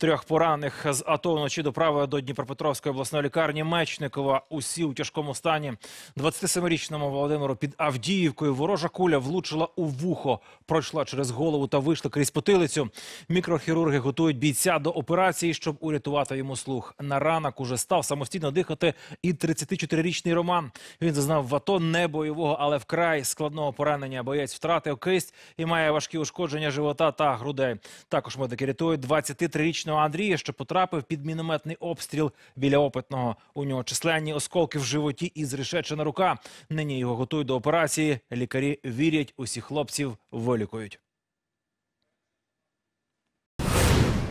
Трьох поранених з АТО вночі доправили до Дніпропетровської обласної лікарні Мечникова. Усі у тяжкому стані 27-річному Володимиру під Авдіївкою ворожа куля влучила у вухо, пройшла через голову та вийшла крізь потилицю. Мікрохірурги готують бійця до операції, щоб урятувати йому слух. На ранок уже став самостійно дихати. І 34-річний Роман він зазнав в АТО не бойового, але вкрай складного поранення. Боєць втратив кисть і має важкі ушкодження живота та грудей. Також медики рятують 23-річного 20 Андрія, що потрапив під мінометний обстріл біля опитного. У нього численні осколки в животі і зрішечена рука. Нині його готують до операції. Лікарі вірять, усіх хлопців вилікують.